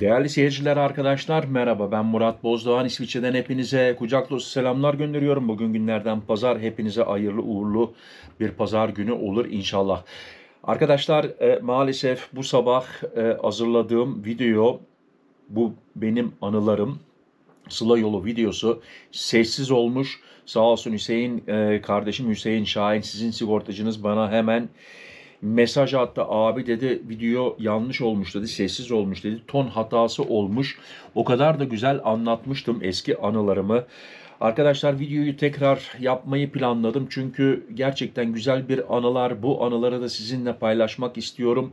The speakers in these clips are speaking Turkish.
Değerli seyirciler arkadaşlar merhaba ben Murat Bozdoğan İsviçre'den hepinize kucak dolusu selamlar gönderiyorum. Bugün günlerden pazar hepinize hayırlı uğurlu bir pazar günü olur inşallah. Arkadaşlar e, maalesef bu sabah e, hazırladığım video bu benim anılarım Sıla Yolu videosu sessiz olmuş. Sağ olsun Hüseyin e, kardeşim Hüseyin Şahin sizin sigortacınız bana hemen Mesaj attı abi dedi video yanlış olmuş dedi sessiz olmuş dedi ton hatası olmuş. O kadar da güzel anlatmıştım eski anılarımı. Arkadaşlar videoyu tekrar yapmayı planladım çünkü gerçekten güzel bir anılar bu anıları da sizinle paylaşmak istiyorum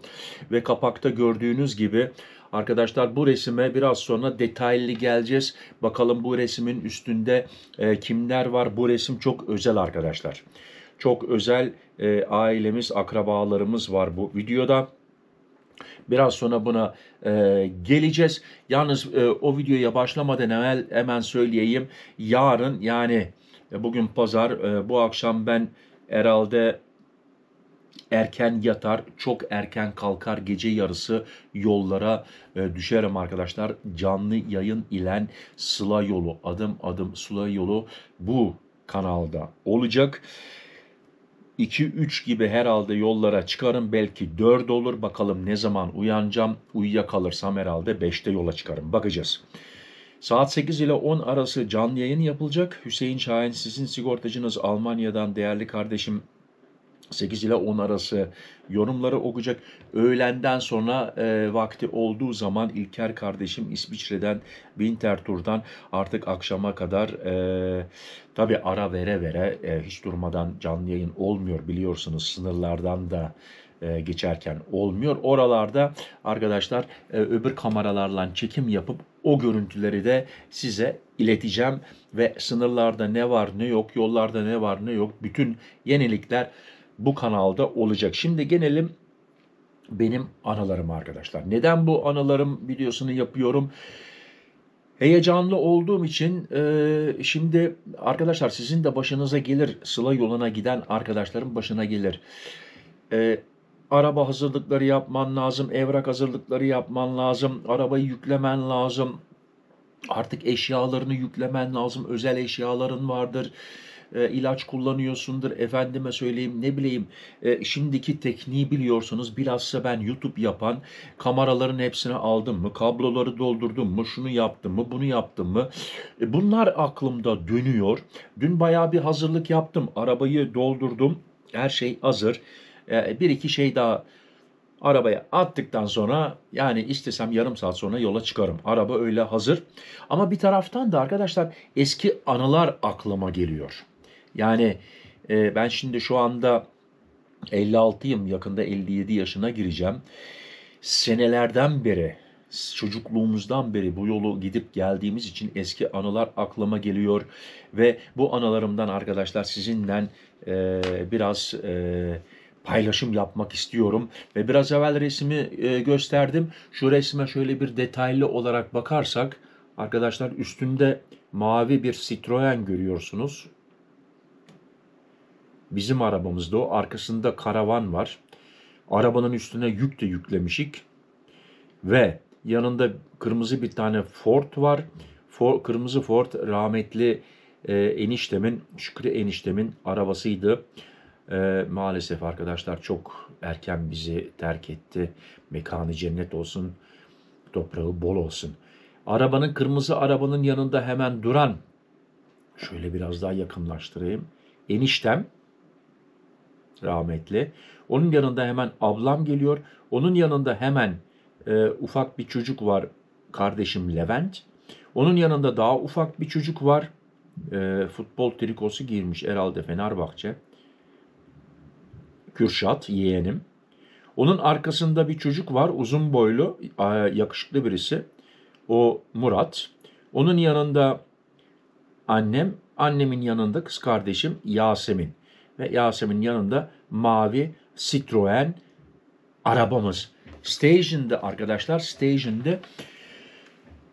ve kapakta gördüğünüz gibi Arkadaşlar bu resime biraz sonra detaylı geleceğiz. Bakalım bu resimin üstünde e, kimler var? Bu resim çok özel arkadaşlar çok özel e, ailemiz, akrabalarımız var bu videoda. Biraz sonra buna e, geleceğiz. Yalnız e, o videoya başlamadan hemen, hemen söyleyeyim. Yarın yani e, bugün pazar, e, bu akşam ben herhalde erken yatar, çok erken kalkar, gece yarısı yollara e, düşerim arkadaşlar. Canlı yayın ile Sıla Yolu, adım adım Sıla Yolu bu kanalda olacak. 2-3 gibi herhalde yollara çıkarım. Belki 4 olur. Bakalım ne zaman uyanacağım. Uyuyakalırsam herhalde 5'te yola çıkarım. Bakacağız. Saat 8 ile 10 arası canlı yayın yapılacak. Hüseyin Şahin sizin sigortacınız Almanya'dan değerli kardeşim 8 ile 10 arası yorumları okuyacak. Öğlenden sonra e, vakti olduğu zaman İlker kardeşim İsviçre'den Winterthur'dan artık akşama kadar e, tabi ara vere vere e, hiç durmadan canlı yayın olmuyor biliyorsunuz sınırlardan da e, geçerken olmuyor. Oralarda arkadaşlar e, öbür kameralarla çekim yapıp o görüntüleri de size ileteceğim ve sınırlarda ne var ne yok, yollarda ne var ne yok bütün yenilikler bu kanalda olacak. Şimdi gelelim benim anılarım arkadaşlar. Neden bu anılarım videosunu yapıyorum? Heyecanlı olduğum için e, şimdi arkadaşlar sizin de başınıza gelir. Sıla yoluna giden arkadaşların başına gelir. E, araba hazırlıkları yapman lazım, evrak hazırlıkları yapman lazım, arabayı yüklemen lazım. Artık eşyalarını yüklemen lazım, özel eşyaların vardır e, ilaç kullanıyorsundur. Efendime söyleyeyim ne bileyim e, şimdiki tekniği biliyorsunuz. Bilhassa ben YouTube yapan kameraların hepsini aldım mı? Kabloları doldurdum mu? Şunu yaptım mı? Bunu yaptım mı? E, bunlar aklımda dönüyor. Dün bayağı bir hazırlık yaptım. Arabayı doldurdum. Her şey hazır. E, bir iki şey daha arabaya attıktan sonra yani istesem yarım saat sonra yola çıkarım. Araba öyle hazır. Ama bir taraftan da arkadaşlar eski anılar aklıma geliyor. Yani e, ben şimdi şu anda 56'yım yakında 57 yaşına gireceğim. Senelerden beri çocukluğumuzdan beri bu yolu gidip geldiğimiz için eski anılar aklıma geliyor ve bu anılarımdan arkadaşlar sizinle e, biraz e, paylaşım yapmak istiyorum ve biraz evvel resmi e, gösterdim. Şu resme şöyle bir detaylı olarak bakarsak arkadaşlar üstünde mavi bir Citroen görüyorsunuz. Bizim arabamızda o. Arkasında karavan var. Arabanın üstüne yük de yüklemişik. Ve yanında kırmızı bir tane Ford var. For, kırmızı Ford rahmetli e, eniştemin, Şükrü eniştemin arabasıydı. E, maalesef arkadaşlar çok erken bizi terk etti. Mekanı cennet olsun, toprağı bol olsun. Arabanın kırmızı arabanın yanında hemen duran, şöyle biraz daha yakınlaştırayım. Eniştem rahmetli. Onun yanında hemen ablam geliyor. Onun yanında hemen e, ufak bir çocuk var kardeşim Levent. Onun yanında daha ufak bir çocuk var. E, futbol trikosu giymiş herhalde Fenerbahçe. Kürşat yeğenim. Onun arkasında bir çocuk var uzun boylu yakışıklı birisi. O Murat. Onun yanında annem, annemin yanında kız kardeşim Yasemin ve Yasemin yanında mavi Citroen arabamız. Station'da arkadaşlar Station'da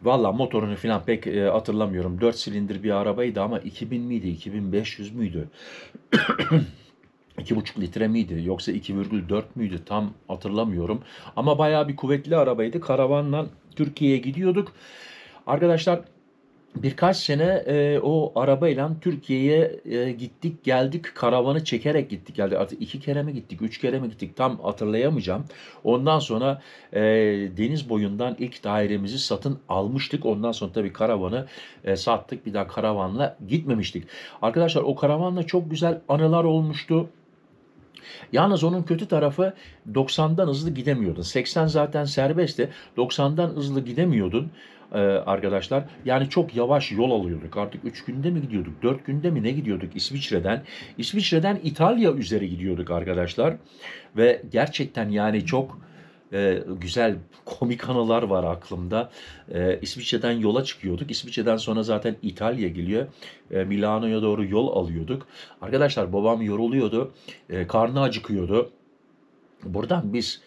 valla motorunu falan pek e, hatırlamıyorum. 4 silindir bir arabaydı ama 2000 miydi 2500 müydü? 2,5 litre miydi yoksa 2,4 müydü tam hatırlamıyorum. Ama bayağı bir kuvvetli arabaydı. Karavanla Türkiye'ye gidiyorduk. Arkadaşlar birkaç sene e, o arabayla Türkiye'ye e, gittik geldik karavanı çekerek gittik geldik artık iki kere mi gittik üç kere mi gittik tam hatırlayamayacağım ondan sonra e, deniz boyundan ilk dairemizi satın almıştık ondan sonra tabii karavanı e, sattık bir daha karavanla gitmemiştik arkadaşlar o karavanla çok güzel anılar olmuştu Yalnız onun kötü tarafı 90'dan hızlı gidemiyordun. 80 zaten serbestti. 90'dan hızlı gidemiyordun. E, arkadaşlar. Yani çok yavaş yol alıyorduk. Artık 3 günde mi gidiyorduk? 4 günde mi ne gidiyorduk İsviçre'den? İsviçre'den İtalya üzere gidiyorduk arkadaşlar. Ve gerçekten yani çok e, güzel komik anılar var aklımda. E, İsviçre'den yola çıkıyorduk. İsviçre'den sonra zaten İtalya geliyor. E, Milano'ya doğru yol alıyorduk. Arkadaşlar babam yoruluyordu. E, karnı acıkıyordu. Buradan biz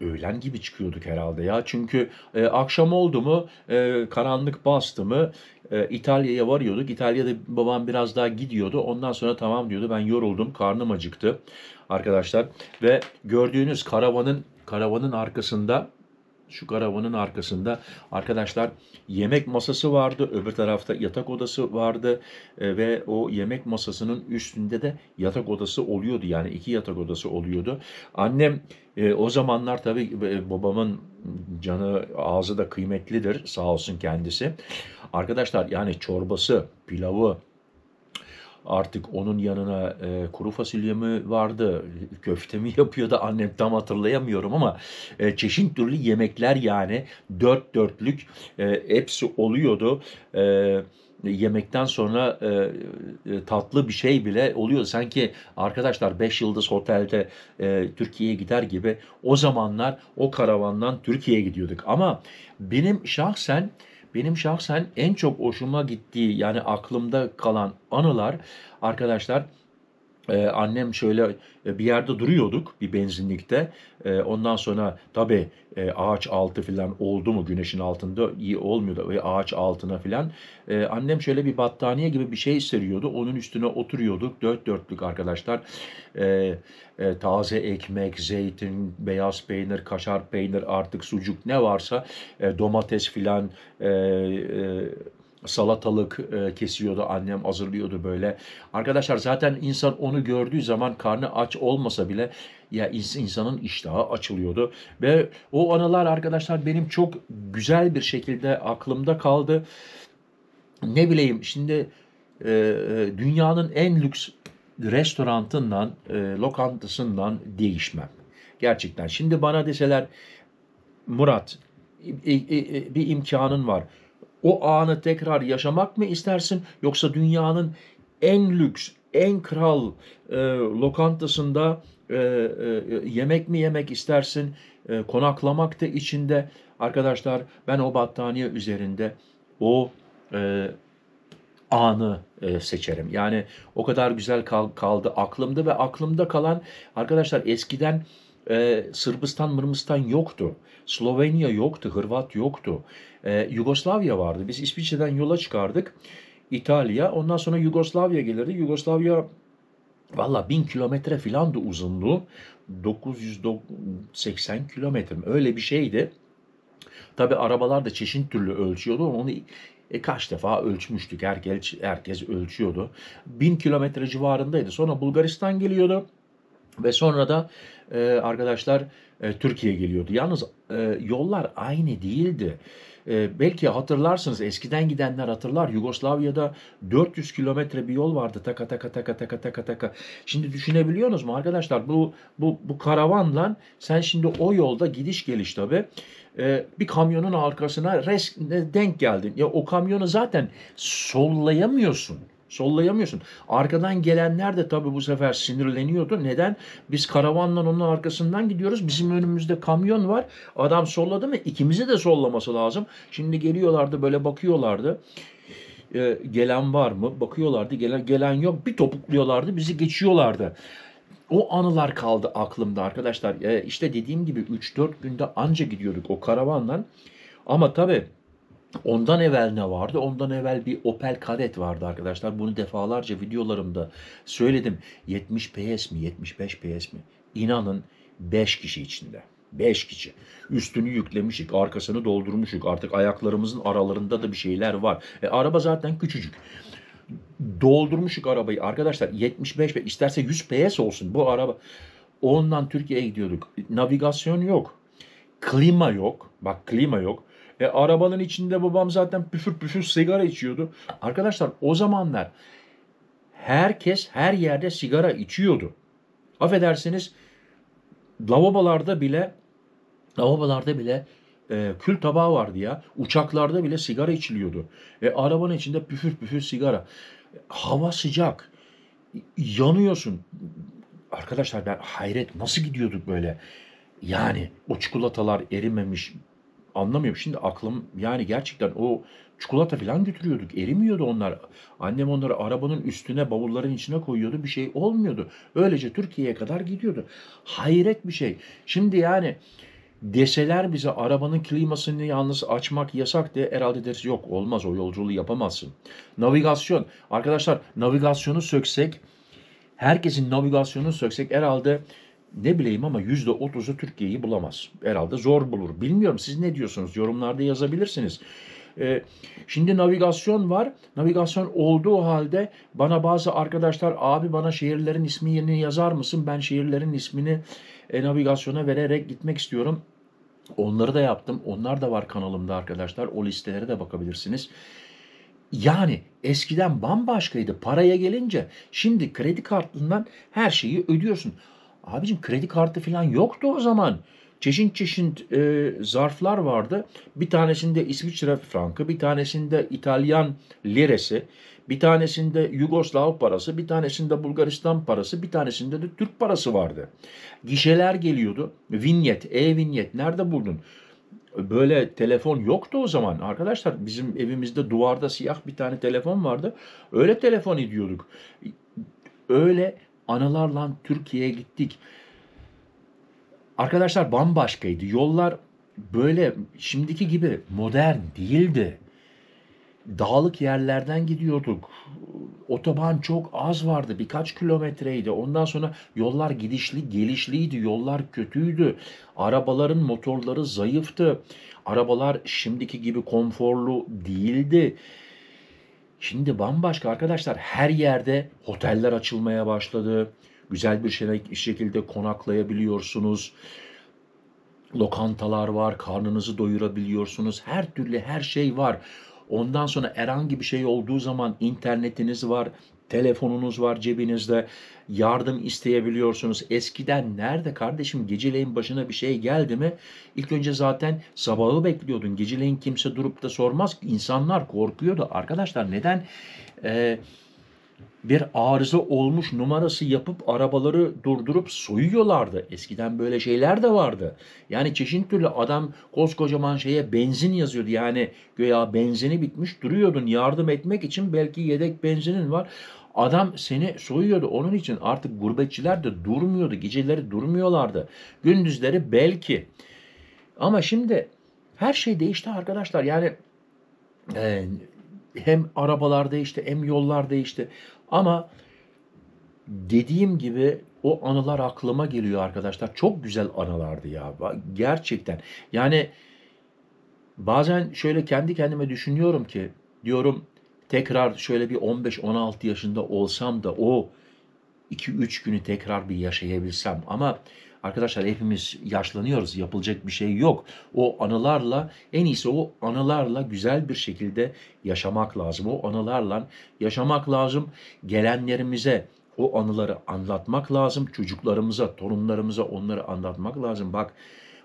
öğlen gibi çıkıyorduk herhalde ya. Çünkü e, akşam oldu mu, e, karanlık bastı mı e, İtalya'ya varıyorduk. İtalya'da babam biraz daha gidiyordu. Ondan sonra tamam diyordu ben yoruldum, karnım acıktı arkadaşlar. Ve gördüğünüz karavanın karavanın arkasında şu karavanın arkasında arkadaşlar yemek masası vardı. Öbür tarafta yatak odası vardı e, ve o yemek masasının üstünde de yatak odası oluyordu. Yani iki yatak odası oluyordu. Annem e, o zamanlar tabii e, babamın canı ağzı da kıymetlidir sağ olsun kendisi. Arkadaşlar yani çorbası, pilavı, Artık onun yanına e, kuru fasulye mi vardı, köfte mi yapıyordu annem tam hatırlayamıyorum ama e, çeşit türlü yemekler yani dört dörtlük e, hepsi oluyordu. Evet yemekten sonra e, e, tatlı bir şey bile oluyor. Sanki arkadaşlar 5 yıldız otelde e, Türkiye'ye gider gibi o zamanlar o karavandan Türkiye'ye gidiyorduk. Ama benim şahsen benim şahsen en çok hoşuma gittiği yani aklımda kalan anılar arkadaşlar ee, annem şöyle e, bir yerde duruyorduk bir benzinlikte. Ee, ondan sonra tabii e, ağaç altı falan oldu mu güneşin altında iyi olmuyordu ve ağaç altına falan. Ee, annem şöyle bir battaniye gibi bir şey seriyordu. Onun üstüne oturuyorduk dört dörtlük arkadaşlar. Ee, e, taze ekmek, zeytin, beyaz peynir, kaşar peynir artık sucuk ne varsa e, domates filan e, e, salatalık e, kesiyordu annem hazırlıyordu böyle. Arkadaşlar zaten insan onu gördüğü zaman karnı aç olmasa bile ya insanın iştahı açılıyordu ve o anılar arkadaşlar benim çok güzel bir şekilde aklımda kaldı. Ne bileyim şimdi e, e dünyanın en lüks restoranından, e, lokantasından değişmem. Gerçekten. Şimdi bana deseler Murat bir imkanın var o anı tekrar yaşamak mı istersin yoksa dünyanın en lüks, en kral e, lokantasında e, e, yemek mi yemek istersin? E, konaklamak da içinde. Arkadaşlar ben o battaniye üzerinde o e, anı e, seçerim. Yani o kadar güzel kal, kaldı aklımda ve aklımda kalan arkadaşlar eskiden ee, Sırbistan, Mırmistan yoktu. Slovenya yoktu, Hırvat yoktu. Ee, Yugoslavya vardı. Biz İsviçre'den yola çıkardık. İtalya, ondan sonra Yugoslavya gelirdi. Yugoslavya Valla bin kilometre filan filandı uzunluğu. 980 kilometre öyle bir şeydi. Tabi arabalar da çeşit türlü ölçüyordu. Onu e, kaç defa ölçmüştük. Herkes, herkes ölçüyordu. bin kilometre civarındaydı. Sonra Bulgaristan geliyordu. Ve sonra da e, arkadaşlar e, Türkiye geliyordu. Yalnız e, yollar aynı değildi. E, belki hatırlarsınız eskiden gidenler hatırlar Yugoslavya'da 400 kilometre bir yol vardı taka taka taka taka taka taka. Şimdi düşünebiliyorsunuz mu arkadaşlar bu bu bu karavanla sen şimdi o yolda gidiş geliş tabi e, bir kamyonun arkasına res denk geldin. Ya o kamyonu zaten sollayamıyorsun sollayamıyorsun. Arkadan gelenler de tabii bu sefer sinirleniyordu. Neden? Biz karavanla onun arkasından gidiyoruz. Bizim önümüzde kamyon var. Adam solladı mı İkimizi de sollaması lazım. Şimdi geliyorlardı böyle bakıyorlardı. Ee, gelen var mı? Bakıyorlardı. Gelen, gelen yok. Bir topukluyorlardı. Bizi geçiyorlardı. O anılar kaldı aklımda arkadaşlar. Ee, işte dediğim gibi 3-4 günde anca gidiyorduk o karavanla. Ama tabii Ondan evvel ne vardı? Ondan evvel bir Opel Kadett vardı arkadaşlar. Bunu defalarca videolarımda söyledim. 70 PS mi? 75 PS mi? İnanın 5 kişi içinde. 5 kişi. Üstünü yüklemişik, arkasını doldurmuşuk. Artık ayaklarımızın aralarında da bir şeyler var. E, araba zaten küçücük. Doldurmuşuk arabayı. Arkadaşlar 75 PS isterse 100 PS olsun bu araba. Ondan Türkiye'ye gidiyorduk. Navigasyon yok. Klima yok. Bak klima yok. E, arabanın içinde babam zaten püfür püfür sigara içiyordu. Arkadaşlar o zamanlar herkes her yerde sigara içiyordu. Affedersiniz lavabolarda bile lavabolarda bile e, kül tabağı vardı ya. Uçaklarda bile sigara içiliyordu. E, arabanın içinde püfür püfür sigara. Hava sıcak. Yanıyorsun. Arkadaşlar ben hayret nasıl gidiyorduk böyle? Yani o çikolatalar erimemiş, anlamıyorum. Şimdi aklım yani gerçekten o çikolata falan götürüyorduk. Erimiyordu onlar. Annem onları arabanın üstüne bavulların içine koyuyordu. Bir şey olmuyordu. Öylece Türkiye'ye kadar gidiyordu. Hayret bir şey. Şimdi yani deseler bize arabanın klimasını yalnız açmak yasak diye herhalde deriz yok olmaz o yolculuğu yapamazsın. Navigasyon. Arkadaşlar navigasyonu söksek herkesin navigasyonunu söksek herhalde ne bileyim ama %30'u Türkiye'yi bulamaz. Herhalde zor bulur. Bilmiyorum siz ne diyorsunuz? Yorumlarda yazabilirsiniz. Ee, şimdi navigasyon var. Navigasyon olduğu halde bana bazı arkadaşlar abi bana şehirlerin ismini yazar mısın? Ben şehirlerin ismini e, navigasyona vererek gitmek istiyorum. Onları da yaptım. Onlar da var kanalımda arkadaşlar. O listelere de bakabilirsiniz. Yani eskiden bambaşkaydı. Paraya gelince şimdi kredi kartından her şeyi ödüyorsun. Abicim kredi kartı falan yoktu o zaman. Çeşit çeşit e, zarflar vardı. Bir tanesinde İsviçre frankı, bir tanesinde İtalyan liresi, bir tanesinde Yugoslav parası, bir tanesinde Bulgaristan parası, bir tanesinde de Türk parası vardı. Gişeler geliyordu. Vinyet, e-vinyet nerede buldun? böyle telefon yoktu o zaman. Arkadaşlar bizim evimizde duvarda siyah bir tane telefon vardı. Öyle telefon ediyorduk. Öyle Anılarla Türkiye'ye gittik. Arkadaşlar bambaşkaydı. Yollar böyle şimdiki gibi modern değildi. Dağlık yerlerden gidiyorduk. Otoban çok az vardı. Birkaç kilometreydi. Ondan sonra yollar gidişli, gelişliydi. Yollar kötüydü. Arabaların motorları zayıftı. Arabalar şimdiki gibi konforlu değildi. Şimdi bambaşka arkadaşlar her yerde oteller açılmaya başladı. Güzel bir şekilde konaklayabiliyorsunuz. Lokantalar var, karnınızı doyurabiliyorsunuz. Her türlü her şey var. Ondan sonra herhangi bir şey olduğu zaman internetiniz var, telefonunuz var cebinizde, yardım isteyebiliyorsunuz. Eskiden nerede kardeşim geceleyin başına bir şey geldi mi? İlk önce zaten sabahı bekliyordun. Geceleyin kimse durup da sormaz. İnsanlar korkuyordu. Arkadaşlar neden? Ee, bir arıza olmuş numarası yapıp arabaları durdurup soyuyorlardı. Eskiden böyle şeyler de vardı. Yani çeşit türlü adam koskocaman şeye benzin yazıyordu. Yani göya benzini bitmiş duruyordun yardım etmek için belki yedek benzinin var. Adam seni soyuyordu. Onun için artık gurbetçiler de durmuyordu. Geceleri durmuyorlardı. Gündüzleri belki. Ama şimdi her şey değişti arkadaşlar. Yani e, hem arabalar değişti hem yollar değişti. Ama dediğim gibi o anılar aklıma geliyor arkadaşlar. Çok güzel anılardı ya. Gerçekten. Yani bazen şöyle kendi kendime düşünüyorum ki diyorum tekrar şöyle bir 15-16 yaşında olsam da o 2-3 günü tekrar bir yaşayabilsem ama Arkadaşlar hepimiz yaşlanıyoruz. Yapılacak bir şey yok. O anılarla en iyisi o anılarla güzel bir şekilde yaşamak lazım. O anılarla yaşamak lazım. Gelenlerimize o anıları anlatmak lazım. Çocuklarımıza, torunlarımıza onları anlatmak lazım. Bak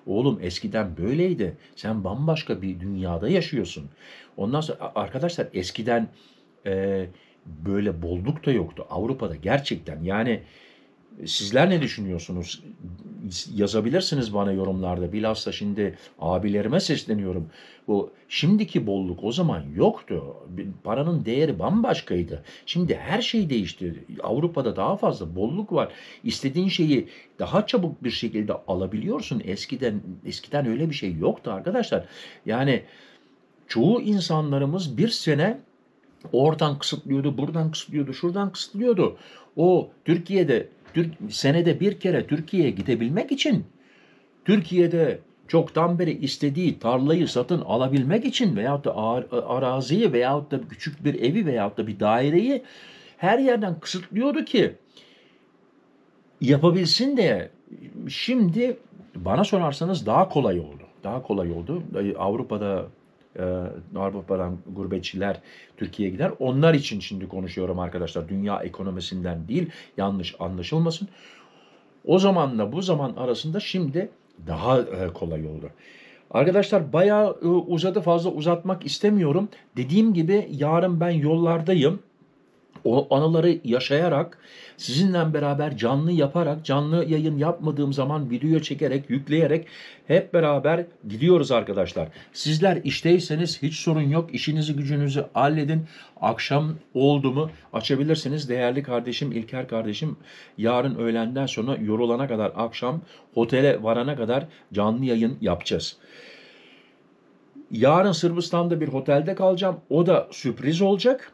Oğlum eskiden böyleydi. Sen bambaşka bir dünyada yaşıyorsun. Ondan sonra arkadaşlar eskiden e, böyle bolluk da yoktu Avrupa'da gerçekten. Yani Sizler ne düşünüyorsunuz? Yazabilirsiniz bana yorumlarda. Bilhassa şimdi abilerime sesleniyorum. Bu şimdiki bolluk o zaman yoktu. Paranın değeri bambaşkaydı. Şimdi her şey değişti. Avrupa'da daha fazla bolluk var. İstediğin şeyi daha çabuk bir şekilde alabiliyorsun. Eskiden eskiden öyle bir şey yoktu arkadaşlar. Yani çoğu insanlarımız bir sene oradan kısıtlıyordu, buradan kısıtlıyordu, şuradan kısıtlıyordu. O Türkiye'de Türk, senede bir kere Türkiye'ye gidebilmek için Türkiye'de çoktan beri istediği tarlayı satın alabilmek için veyahut da araziyi veyahut da küçük bir evi veyahut da bir daireyi her yerden kısıtlıyordu ki yapabilsin de şimdi bana sorarsanız daha kolay oldu. Daha kolay oldu. Avrupa'da e, narbuparan gurbetçiler Türkiye'ye gider. Onlar için şimdi konuşuyorum arkadaşlar. Dünya ekonomisinden değil yanlış anlaşılmasın. O zamanla bu zaman arasında şimdi daha e, kolay oldu. Arkadaşlar bayağı e, uzadı fazla uzatmak istemiyorum. Dediğim gibi yarın ben yollardayım o anıları yaşayarak, sizinle beraber canlı yaparak, canlı yayın yapmadığım zaman video çekerek, yükleyerek hep beraber gidiyoruz arkadaşlar. Sizler işteyseniz hiç sorun yok. işinizi gücünüzü halledin. Akşam oldu mu açabilirsiniz. Değerli kardeşim İlker kardeşim yarın öğlenden sonra yorulana kadar akşam otele varana kadar canlı yayın yapacağız. Yarın Sırbistan'da bir otelde kalacağım. O da sürpriz olacak.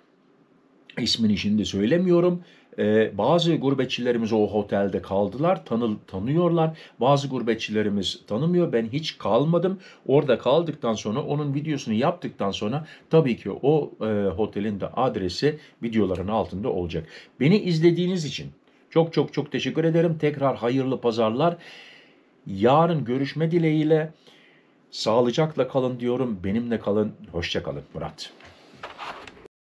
İsmini şimdi söylemiyorum. Ee, bazı gurbetçilerimiz o otelde kaldılar, tanı, tanıyorlar. Bazı gurbetçilerimiz tanımıyor. Ben hiç kalmadım. Orada kaldıktan sonra onun videosunu yaptıktan sonra tabii ki o e, otelin de adresi videoların altında olacak. Beni izlediğiniz için çok çok çok teşekkür ederim. Tekrar hayırlı pazarlar. Yarın görüşme dileğiyle sağlıcakla kalın diyorum. Benimle kalın. Hoşçakalın Murat.